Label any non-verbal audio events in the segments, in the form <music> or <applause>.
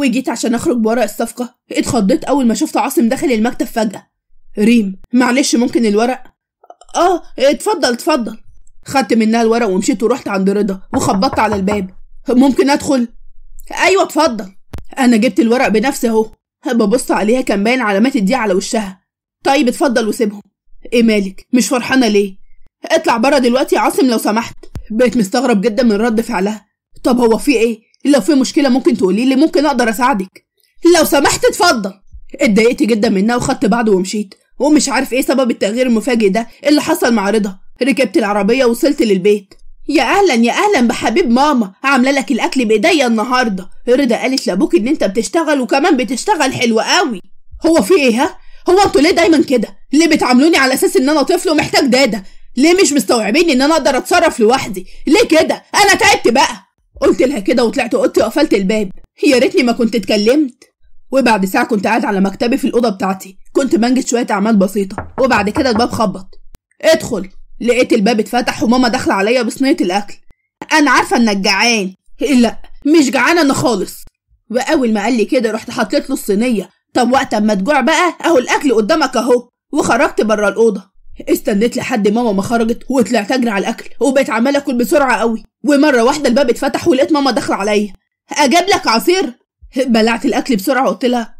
وجيت عشان أخرج بورق الصفقة اتخضيت أول ما شفت عاصم داخل المكتب فجأة ريم معلش ممكن الورق آه اتفضل اتفضل خدت منها الورق ومشيت ورحت عند رضا وخبطت على الباب ممكن أدخل أيوة اتفضل أنا جبت الورق بنفسي أهو ببص عليها كان باين علامات الدي على وشها طيب اتفضل وسيبهم ايه مالك مش فرحانه ليه اطلع بره دلوقتي يا عاصم لو سمحت بقيت مستغرب جدا من رد فعلها طب هو في ايه لو في مشكلة ممكن تقولي لي ممكن أقدر أساعدك لو سمحت اتفضل اتضايقت جدا منها وخدت بعضه ومشيت ومش عارف ايه سبب التغيير المفاجئ ده اللي حصل مع رضا ركبت العربية ووصلت للبيت يا اهلا يا اهلا بحبيب ماما عامله لك الاكل بايديا النهارده رضا قالت لابوك ان انت بتشتغل وكمان بتشتغل حلو قوي هو في ايه ها هو انتوا ليه دايما كده ليه بتعاملوني على اساس ان انا طفل ومحتاج داده ليه مش مستوعبين ان انا اقدر اتصرف لوحدي ليه كده انا تعبت بقى قلت لها كده وطلعت اوضتي وقفلت الباب يا ريتني ما كنت اتكلمت وبعد ساعه كنت قاعد على مكتبي في الاوضه بتاعتي كنت بنجد شويه اعمال بسيطه وبعد كده الباب خبط ادخل لقيت الباب اتفتح وماما داخله عليا بصينيه الاكل انا عارفه انك جعان إيه لا مش جعان انا خالص واول ما قال لي كده رحت حطيت له الصينيه طب وقت اما تجوع بقى اهو الاكل قدامك اهو وخرجت بره الاوضه استنيت لحد ماما ما خرجت وطلعت اجري على الاكل وبقيت عمال اكل بسرعه قوي ومره واحده الباب اتفتح ولقيت ماما داخله عليا اجيب لك عصير بلعت الاكل بسرعه وقلت لها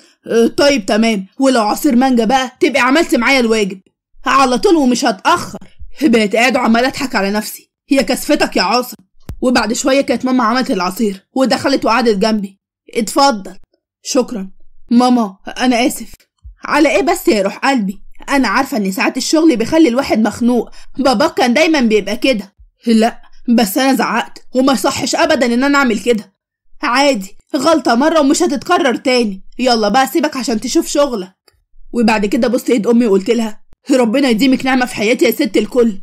<clears throat> طيب تمام ولو عصير مانجا بقى تبقي عملت معايا الواجب على طول ومش هتاخر بقيت قاعد وعمال اضحك على نفسي هي كسفتك يا عاصم وبعد شويه كانت ماما عملت العصير ودخلت وقعدت جنبي اتفضل شكرا ماما انا اسف على ايه بس يا روح قلبي انا عارفه ان ساعات الشغل بيخلي الواحد مخنوق باباك كان دايما بيبقى كده لا بس انا زعقت وما صحش ابدا ان انا اعمل كده عادي غلطه مره ومش هتتكرر تاني يلا بقى سيبك عشان تشوف شغلك وبعد كده بصت ايد امي وقلت لها ربنا يديمك نعمه في حياتي يا ست الكل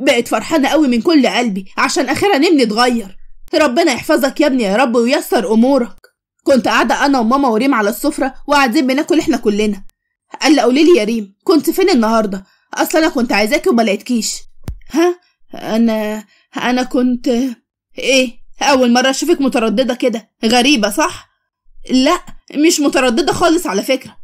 بقت فرحانه قوي من كل قلبي عشان اخيرا ابني اتغير ربنا يحفظك يا ابني يا رب وييسر امورك كنت قاعده انا وماما وريم على السفره وقاعدين بناكل احنا كلنا قال لي قولي لي يا ريم كنت فين النهارده اصل انا كنت عايزاكي وما لقيتكيش ها انا انا كنت ايه اول مره اشوفك متردده كده غريبه صح لا مش متردده خالص على فكره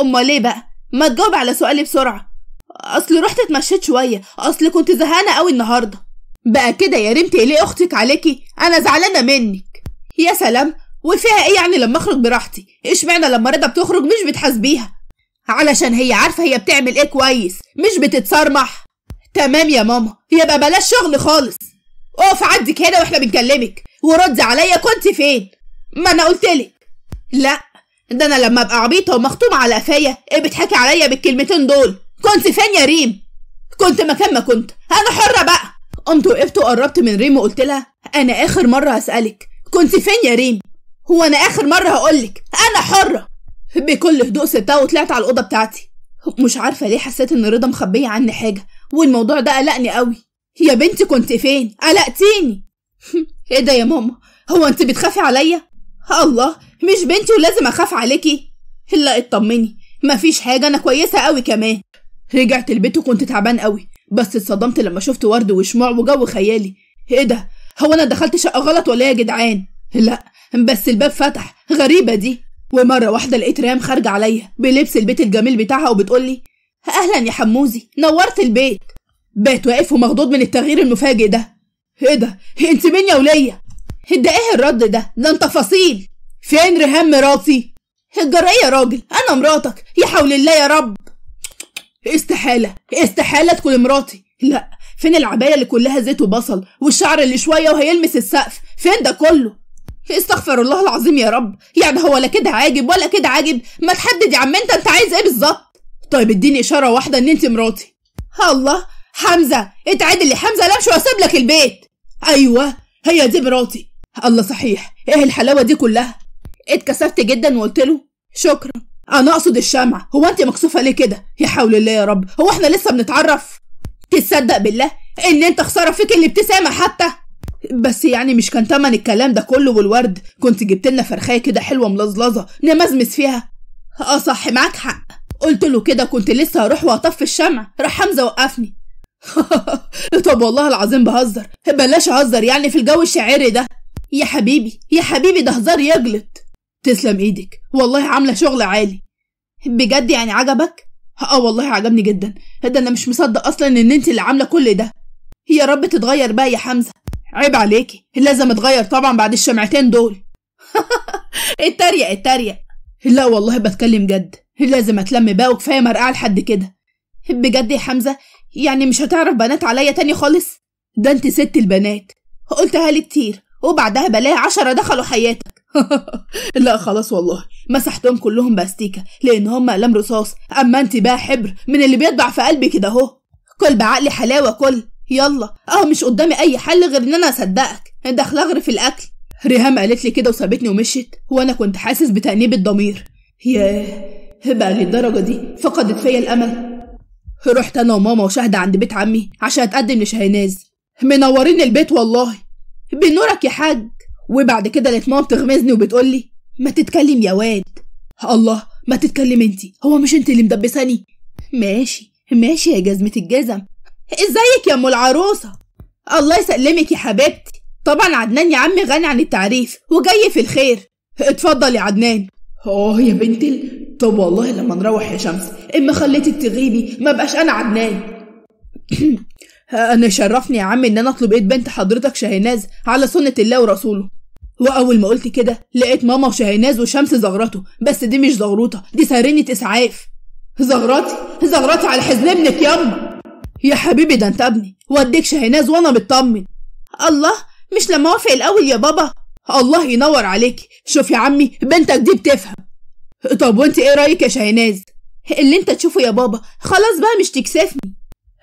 امال ايه بقى ما تجاوب على سؤالي بسرعه اصل رحت اتمشيت شويه اصل كنت زهقانه قوي النهارده بقى كده يا ريم تقلقي اختك عليكي انا زعلانه منك يا سلام وفيها ايه يعني لما اخرج براحتي اشمعنى لما رضا بتخرج مش بتحاسبيها علشان هي عارفة هي بتعمل ايه كويس مش بتتصرمح تمام يا ماما يبقى بلاش شغل خالص اقف عندك هنا واحنا بنكلمك وردي عليا كنت فين ما انا قلتلك لا ده انا لما ابقى عبيطه ومختوم على قفايا ايه بتحكي عليا بالكلمتين دول كنت فين يا ريم كنت مكان ما كنت انا حره بقى قمت وقفت وقربت من ريم وقلت لها انا اخر مره هسالك كنت فين يا ريم هو انا اخر مره هقولك انا حره بكل هدوء سبتها وطلعت على الأوضة بتاعتي مش عارفة ليه حسيت إن رضا مخبية عني حاجة والموضوع ده قلقني قوي يا بنتي كنت فين قلقتيني <laughs> ايه ده يا ماما هو انت بتخافي عليا الله مش بنتي ولازم اخاف عليكي لا اطمني مفيش حاجه انا كويسه قوي كمان رجعت البيت وكنت تعبان قوي بس اتصدمت لما شفت ورد وشموع وجو خيالي ايه ده هو انا دخلت شقه غلط ولا يا جدعان لا بس الباب فتح غريبه دي ومره واحده لقيت ريم خارجه عليا بلبس البيت الجميل بتاعها وبتقولي اهلا يا حموزي نورت البيت بقيت واقف ومخضوض من التغيير المفاجئ ده ايه ده انت مين يا وليه ده ايه الرد ده ده انت فصيل فين ريهام مراتي هتجرى يا راجل انا مراتك يا حول الله يا رب استحاله استحاله تكون مراتي لا فين العبايه اللي كلها زيت وبصل والشعر اللي شويه وهيلمس السقف فين ده كله استغفر الله العظيم يا رب يعني هو لا كده عاجب ولا كده عاجب ما تحدد يا عم انت انت عايز ايه بالظبط طيب اديني اشاره واحده ان انت مراتي الله حمزه اتعدل يا حمزه لا مش واسيب لك البيت ايوه هي دي مراتي الله صحيح ايه الحلاوه دي كلها اتكسفت جدا وقلت له شكرا انا اقصد الشمع هو انت مكسوفه ليه كده يا حول الله يا رب هو احنا لسه بنتعرف تصدق بالله ان انت خساره فيك الابتسامه حتى بس يعني مش كان تمن الكلام ده كله والورد كنت جبت لنا فرخايه كده حلوه ملزلزه نمزمز فيها اه صح معاك حق قلت له كده كنت لسه هروح واطفي الشمع راح حمزه وقفني <laughs> طب والله العظيم بهزر بلاش اهزر يعني في الجو الشعري ده يا حبيبي يا حبيبي ده هزار يجلط تسلم ايدك والله عامله شغل عالي بجد يعني عجبك اه والله عجبني جدا ده انا مش مصدق اصلا ان انت اللي عامله كل ده يا رب تتغير بقى يا حمزه عيب عليكي لازم اتغير طبعا بعد الشمعتين دول <laughs> اتريق اتريق لا والله بتكلم جد لازم اتلم بقى وكفايه مرقعه لحد كده بجد يا حمزه يعني مش هتعرف بنات عليا تاني خالص ده انت ست البنات قلتها لي كتير وبعدها بلاقي عشرة دخلوا حياتك <laughs> لا خلاص والله مسحتهم كلهم باستيكه لان هم قلم رصاص اما انت بقى حبر من اللي بيطبع في قلبي كده اهو كل بعقلي حلاوه كل يلا اه مش قدامي اي حل غير ان انا اصدقك داخله اغرف في الاكل ريهام قالت لي كده وسابتني ومشيت وانا كنت حاسس بتأنيب الضمير ياه بقى للدرجه دي فقدت فيا الامل رحت انا وماما وشاهده عند بيت عمي عشان اتقدم لشهيناز منورين البيت والله بنورك يا حاج وبعد كده لقيت ماما بتغمزني وبتقول لي ما تتكلم يا واد الله ما تتكلم انت هو مش انت اللي مدبساني ماشي ماشي يا جزمة الجزم ازيك يا ام العروسه الله يسلمك يا حبيبتي طبعا عدنان يا عمي غني عن التعريف وجاي في الخير اتفضل يا عدنان اه يا بنتي طب والله لما نروح يا شمس اما خليتك تغيبي ما بقاش انا عدنان <clears throat> انا شرفني يا عم ان انا اطلب ايد بنت حضرتك شاهناز على سنه الله ورسوله واول ما قلت كده لقيت ماما وشاهناز وشمس زغرته بس دي مش زغروطه دي سارينة اسعاف زغرتي زغرتي على حزن ابنك ياما يا حبيبي ده انت ابني وديك شاهناز وانا مطمن الله مش لما وافق الاول يا بابا الله ينور عليك شوف يا عمي بنتك دي بتفهم طب وانت ايه رايك يا شاهناز اللي انت تشوفه يا بابا خلاص بقى مش تكسفني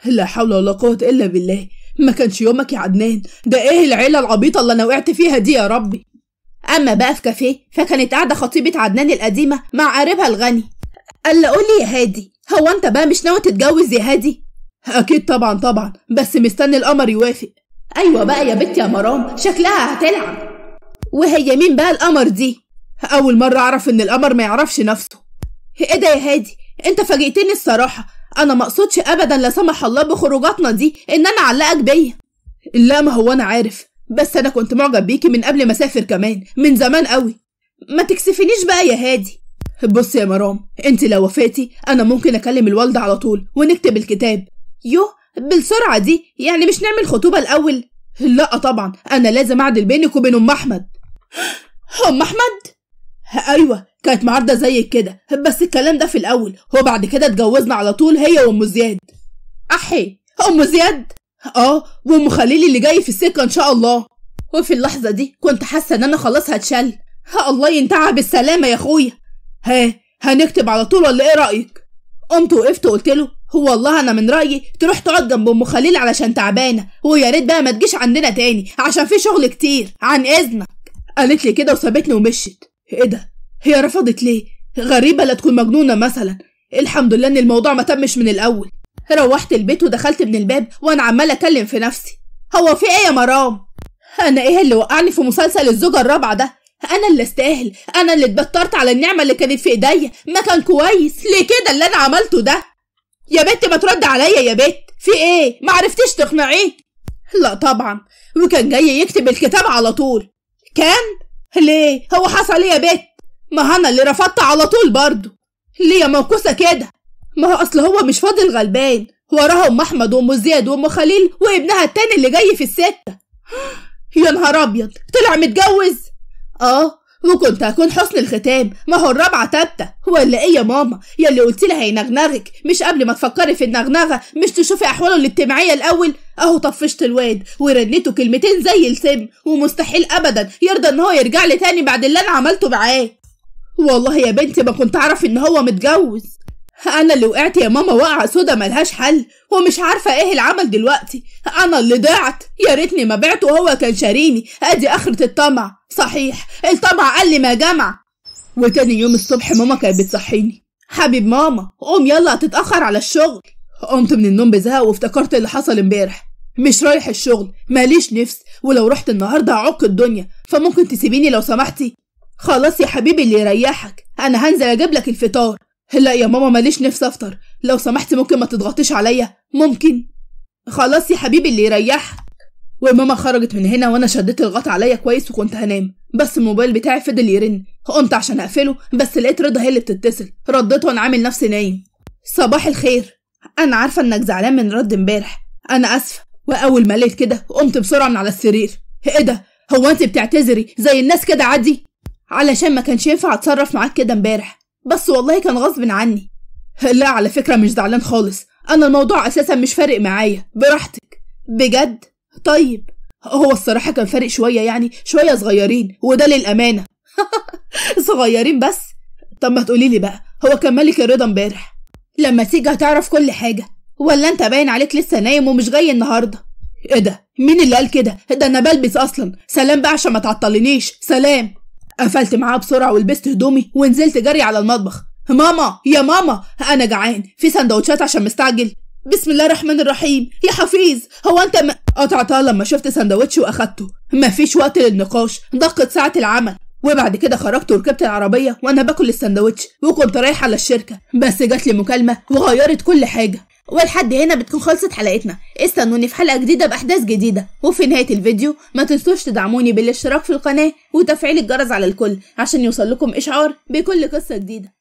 لا حول ولا قوه الا بالله ما كانش يومك يا عدنان ده ايه العيله العبيطه اللي انا وقعت فيها دي يا ربي اما بقى في كافيه فكانت قاعده خطيبه عدنان القديمه مع قريبها الغني قال قولي يا هادي هو انت بقى مش ناوي تتجوز يا هادي أكيد طبعا طبعا بس مستني القمر يوافق أيوة بقى يا بت يا مرام شكلها هتلعب وهي مين بقى القمر دي؟ أول مرة أعرف إن القمر ما يعرفش نفسه إيه ده يا هادي؟ أنت فاجئتني الصراحة أنا مقصودش أبدا لا سمح الله بخروجاتنا دي إن أنا أعلقك بيا لا ما هو أنا عارف بس أنا كنت معجب بيكي من قبل ما أسافر كمان من زمان قوي ما تكسفنيش بقى يا هادي بص يا مرام انت لو وفاتي انا ممكن اكلم الوالده على طول ونكتب الكتاب يوه بالسرعة دي يعني مش نعمل خطوبة الأول لا طبعا أنا لازم أعدل بينك وبين أم أحمد <gasps> أم أحمد؟ أيوة كانت معارضة زي كده بس الكلام ده في الأول وبعد كده اتجوزنا على طول هي وأم زياد أحي أم زياد؟ آه وأم خليل اللي جاي في السكة إن شاء الله وفي اللحظة دي كنت حاسة إن أنا خلاص هتشل الله ينتهى بالسلامة يا أخويا ها هنكتب على طول ولا إيه رأيك؟ قمت وقفت وقلت له هو والله انا من رايي تروح تقعد جنب ام خليل علشان تعبانه ويا ريت بقى ما تجيش عندنا تاني عشان في شغل كتير عن اذنك قالت لي كده وسابتني ومشت ايه ده هي رفضت ليه غريبه لا تكون مجنونه مثلا الحمد لله ان الموضوع ما تمش من الاول روحت البيت ودخلت من الباب وانا عماله اكلم في نفسي هو في ايه يا مرام انا ايه اللي وقعني في مسلسل الزوجه الرابعه ده انا اللي استاهل انا اللي اتبطرت على النعمه اللي كانت في ايديا ما كان كويس ليه كده اللي انا عملته ده يا بت ما ترد عليا يا بت في ايه ما عرفتيش تقنعيه لا طبعا وكان جاي يكتب الكتاب على طول كام ليه هو حصل ايه يا بت ما انا اللي رفضت على طول برضه ليه يا موكوسه كده ما هو اصل هو مش فاضل غلبان وراها ام احمد وام زياد وام خليل وابنها التاني اللي جاي في السته <gasps> يا نهار ابيض طلع متجوز اه وكنت هكون حسن الختام ما هو الرابعة تابتة ولا ايه يا ماما يلي قلت لها هينغنغك مش قبل ما تفكري في النغنغة مش تشوفي احواله الاجتماعية الاول اهو طفشت الواد ورنيته كلمتين زي السم ومستحيل ابدا يرضى ان هو يرجع لي تاني بعد اللي انا عملته معاه والله يا بنتي ما كنت اعرف ان هو متجوز انا اللي وقعت يا ماما وقعه سودا ملهاش حل ومش عارفه ايه العمل دلوقتي انا اللي ضعت يا ريتني ما بعت وهو كان شاريني ادي اخره الطمع صحيح الطمع قال لي ما جمع وتاني يوم الصبح ماما كانت بتصحيني حبيب ماما قوم يلا هتتاخر على الشغل قمت من النوم بزهق وافتكرت اللي حصل امبارح مش رايح الشغل ماليش نفس ولو رحت النهارده هعك الدنيا فممكن تسيبيني لو سمحتي خلاص يا حبيبي اللي يريحك انا هنزل اجيب لك الفطار لا يا ماما ماليش نفس افطر لو سمحت ممكن ما تضغطيش عليا ممكن خلاص يا حبيبي اللي يريح وماما خرجت من هنا وانا شديت الغط عليا كويس وكنت هنام بس الموبايل بتاعي فضل يرن قمت عشان اقفله بس لقيت رضا هي اللي بتتصل رديت وانا عامل نفسي نايم صباح الخير انا عارفه انك زعلان من رد امبارح انا اسفه واول ما لقيت كده قمت بسرعه من على السرير ايه ده هو انت بتعتذري زي الناس كده عادي علشان ما كانش ينفع اتصرف معاك كده امبارح بس والله كان غصب عني لا على فكرة مش زعلان خالص أنا الموضوع أساسا مش فارق معايا براحتك بجد طيب هو الصراحة كان فارق شوية يعني شوية صغيرين وده للأمانة <laughs> صغيرين بس طب ما تقولي لي بقى هو كان ملك الرضا امبارح لما تيجي هتعرف كل حاجة ولا انت باين عليك لسه نايم ومش جاي النهاردة ايه ده مين اللي قال كده ده انا بلبس اصلا سلام بقى عشان ما تعطلنيش سلام قفلت معاه بسرعة ولبست هدومي ونزلت جري على المطبخ ماما يا ماما أنا جعان في سندوتشات عشان مستعجل بسم الله الرحمن الرحيم يا حفيظ هو انت م... قطعتها لما شفت سندوتش واخدته مفيش وقت للنقاش ضاقت ساعة العمل وبعد كده خرجت وركبت العربية وأنا باكل السندوتش وكنت رايح على الشركة بس جات لي مكالمة وغيرت كل حاجة ولحد هنا بتكون خلصت حلقتنا استنوني في حلقة جديدة بأحداث جديدة وفي نهاية الفيديو ما تنسوش تدعموني بالاشتراك في القناة وتفعيل الجرس على الكل عشان يوصل لكم إشعار بكل قصة جديدة